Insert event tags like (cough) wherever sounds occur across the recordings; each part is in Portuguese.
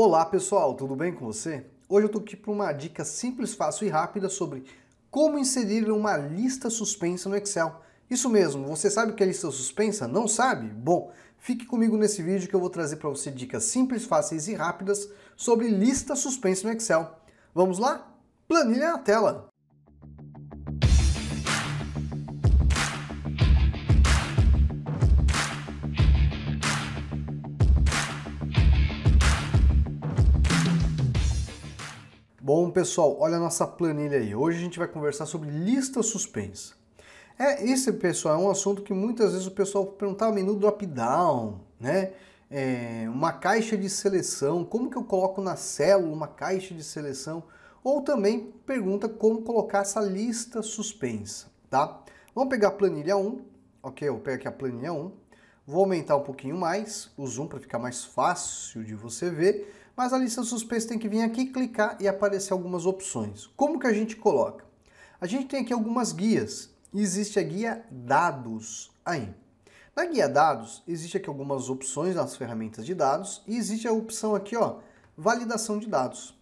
Olá pessoal, tudo bem com você? Hoje eu tô aqui para uma dica simples, fácil e rápida sobre como inserir uma lista suspensa no Excel. Isso mesmo, você sabe o que é lista suspensa? Não sabe? Bom, fique comigo nesse vídeo que eu vou trazer para você dicas simples, fáceis e rápidas sobre lista suspensa no Excel. Vamos lá? Planilha na tela! Bom, pessoal, olha a nossa planilha aí. Hoje a gente vai conversar sobre lista suspensa. É, esse, pessoal, é um assunto que muitas vezes o pessoal perguntava ah, menu drop-down, né? É, uma caixa de seleção, como que eu coloco na célula uma caixa de seleção? Ou também pergunta como colocar essa lista suspensa, tá? Vamos pegar a planilha 1, ok? Eu pego aqui a planilha 1, vou aumentar um pouquinho mais o zoom para ficar mais fácil de você ver mas a lista suspensa tem que vir aqui, clicar e aparecer algumas opções. Como que a gente coloca? A gente tem aqui algumas guias, existe a guia dados aí. Na guia dados, existe aqui algumas opções nas ferramentas de dados e existe a opção aqui, ó, validação de dados.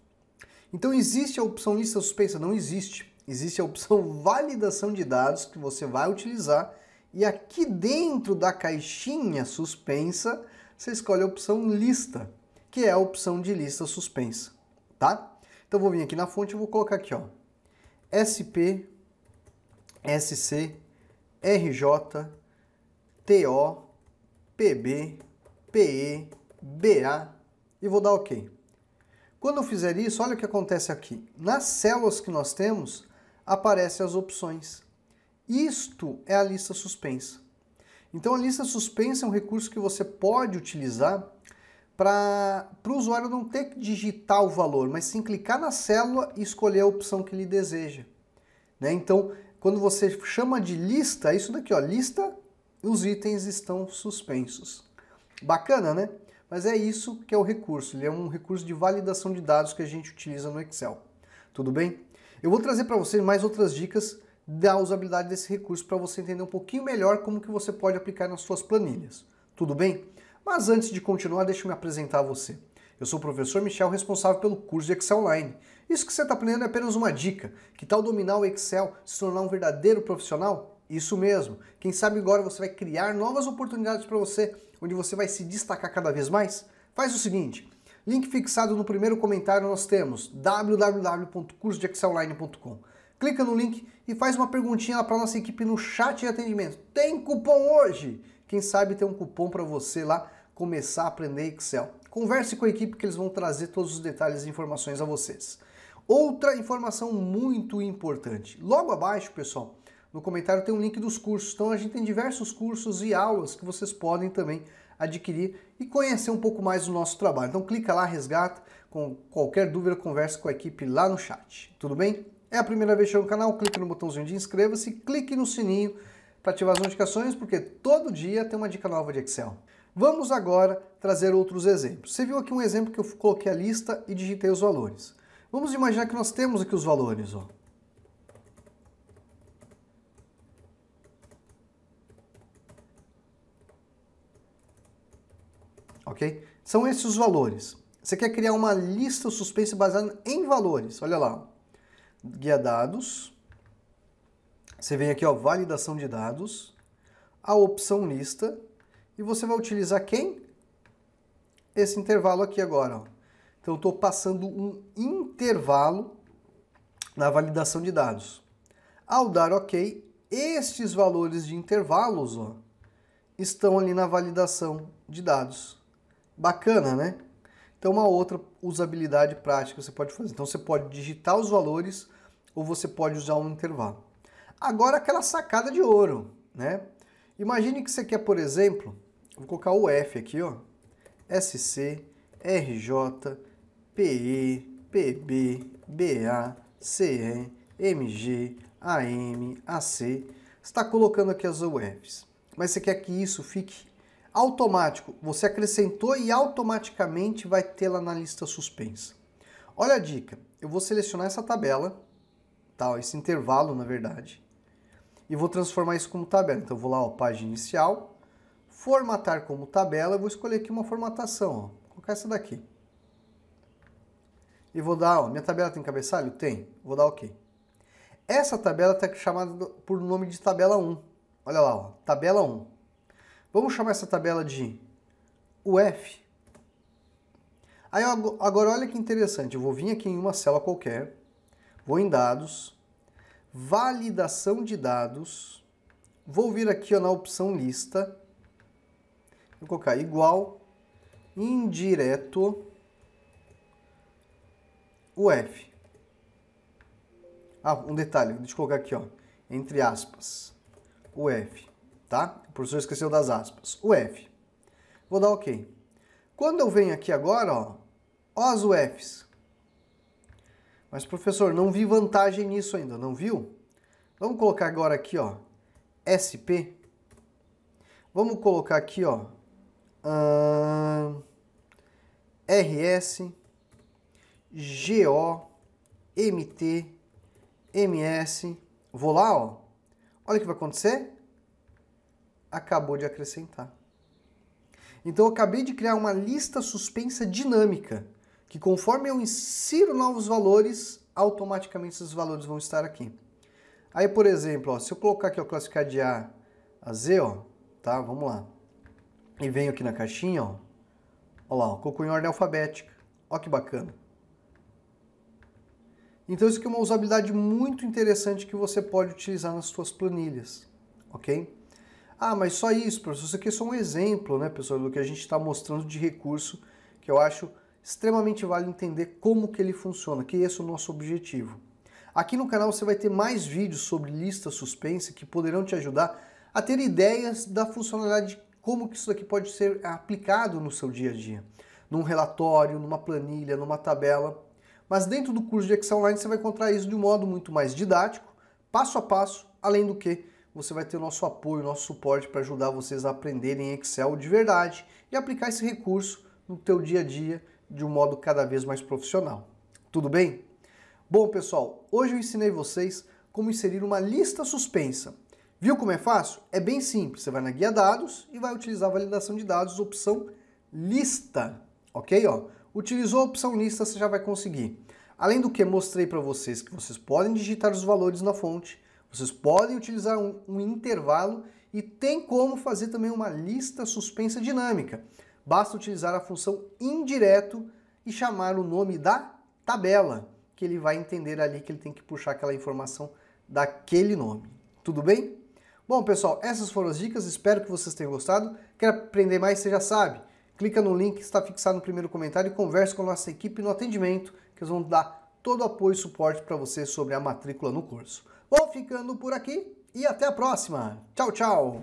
Então existe a opção lista suspensa? Não existe. Existe a opção (laughs) validação de dados que você vai utilizar e aqui dentro da caixinha suspensa, você escolhe a opção lista que é a opção de lista suspensa, tá? Então vou vir aqui na fonte e vou colocar aqui, ó, SP, SC, RJ, TO, PB, PE, BA e vou dar OK. Quando eu fizer isso, olha o que acontece aqui. Nas células que nós temos, aparecem as opções. Isto é a lista suspensa. Então a lista suspensa é um recurso que você pode utilizar para o usuário não ter que digitar o valor, mas sim clicar na célula e escolher a opção que ele deseja. Né? Então, quando você chama de lista, é isso daqui, ó, lista, os itens estão suspensos. Bacana, né? Mas é isso que é o recurso. Ele é um recurso de validação de dados que a gente utiliza no Excel. Tudo bem? Eu vou trazer para você mais outras dicas da usabilidade desse recurso para você entender um pouquinho melhor como que você pode aplicar nas suas planilhas. Tudo bem? Mas antes de continuar, deixa eu me apresentar a você. Eu sou o professor Michel, responsável pelo curso de Excel Online. Isso que você está aprendendo é apenas uma dica. Que tal dominar o Excel, se tornar um verdadeiro profissional? Isso mesmo. Quem sabe agora você vai criar novas oportunidades para você, onde você vai se destacar cada vez mais? Faz o seguinte, link fixado no primeiro comentário nós temos www.cursodeexcelonline.com. Clica no link e faz uma perguntinha para nossa equipe no chat de atendimento. Tem cupom hoje? Quem sabe tem um cupom para você lá começar a aprender Excel. Converse com a equipe que eles vão trazer todos os detalhes e informações a vocês. Outra informação muito importante. Logo abaixo, pessoal, no comentário tem um link dos cursos. Então a gente tem diversos cursos e aulas que vocês podem também adquirir e conhecer um pouco mais do nosso trabalho. Então clica lá, resgata, com qualquer dúvida converse com a equipe lá no chat. Tudo bem? É a primeira vez que no canal, clique no botãozinho de inscreva-se, clique no sininho para ativar as notificações, porque todo dia tem uma dica nova de Excel. Vamos agora trazer outros exemplos. Você viu aqui um exemplo que eu coloquei a lista e digitei os valores. Vamos imaginar que nós temos aqui os valores. Ó. Ok? São esses os valores. Você quer criar uma lista suspense baseada em valores. Olha lá. Guia dados. Você vem aqui, ó, validação de dados. A opção lista e você vai utilizar quem? Esse intervalo aqui agora. Ó. Então, eu estou passando um intervalo na validação de dados. Ao dar OK, estes valores de intervalos ó, estão ali na validação de dados. Bacana, né? Então, uma outra usabilidade prática você pode fazer. Então, você pode digitar os valores ou você pode usar um intervalo. Agora, aquela sacada de ouro, né? Imagine que você quer, por exemplo, Vou colocar o F aqui, ó. SC, RJ, PE, PB, BA, CE, MG, AM, AC. está colocando aqui as UFs. Mas você quer que isso fique automático. Você acrescentou e automaticamente vai tê-la na lista suspensa. Olha a dica. Eu vou selecionar essa tabela, tá, esse intervalo, na verdade, e vou transformar isso como tabela. Então, eu vou lá, ó, página inicial, Formatar como tabela, eu vou escolher aqui uma formatação, ó. vou colocar essa daqui. E vou dar, ó, minha tabela tem cabeçalho? Tem. Vou dar OK. Essa tabela está chamada por nome de tabela 1. Olha lá, ó, tabela 1. Vamos chamar essa tabela de UF. Aí agora olha que interessante, eu vou vir aqui em uma célula qualquer, vou em dados, validação de dados, vou vir aqui ó, na opção lista, Vou colocar igual indireto UF. Ah, um detalhe, deixa eu colocar aqui, ó, entre aspas, UF, tá? O professor esqueceu das aspas, UF. Vou dar OK. Quando eu venho aqui agora, ó, ó as UFs. Mas, professor, não vi vantagem nisso ainda, não viu? Vamos colocar agora aqui, ó, SP. Vamos colocar aqui, ó, uh, RS, GO, MT, MS. Vou lá, ó. Olha o que vai acontecer. Acabou de acrescentar. Então eu acabei de criar uma lista suspensa dinâmica, que conforme eu insiro novos valores, automaticamente esses valores vão estar aqui. Aí, por exemplo, ó, se eu colocar aqui, o classificar de A a Z, ó, tá? Vamos lá e venho aqui na caixinha, ó. Olha lá, ó, colocou em ordem alfabética. Olha que bacana. Então isso aqui é uma usabilidade muito interessante que você pode utilizar nas suas planilhas, ok? Ah, mas só isso, professor. Isso aqui é só um exemplo, né, pessoal, do que a gente está mostrando de recurso que eu acho extremamente válido entender como que ele funciona, que esse é o nosso objetivo. Aqui no canal você vai ter mais vídeos sobre lista suspensa que poderão te ajudar a ter ideias da funcionalidade como que isso daqui pode ser aplicado no seu dia a dia, num relatório, numa planilha, numa tabela. Mas dentro do curso de Excel Online você vai encontrar isso de um modo muito mais didático, passo a passo, além do que você vai ter o nosso apoio, nosso suporte para ajudar vocês a aprenderem Excel de verdade e aplicar esse recurso no teu dia a dia de um modo cada vez mais profissional. Tudo bem? Bom, pessoal, hoje eu ensinei vocês como inserir uma lista suspensa Viu como é fácil? É bem simples. Você vai na guia dados e vai utilizar a validação de dados, opção lista, ok? Ó, utilizou a opção lista, você já vai conseguir. Além do que, mostrei para vocês que vocês podem digitar os valores na fonte, vocês podem utilizar um, um intervalo e tem como fazer também uma lista suspensa dinâmica. Basta utilizar a função indireto e chamar o nome da tabela, que ele vai entender ali que ele tem que puxar aquela informação daquele nome. Tudo bem? Bom, pessoal, essas foram as dicas, espero que vocês tenham gostado. Quer aprender mais? Você já sabe. Clica no link que está fixado no primeiro comentário e converse com a nossa equipe no atendimento, que eles vão dar todo o apoio e suporte para você sobre a matrícula no curso. Vou ficando por aqui e até a próxima. Tchau, tchau!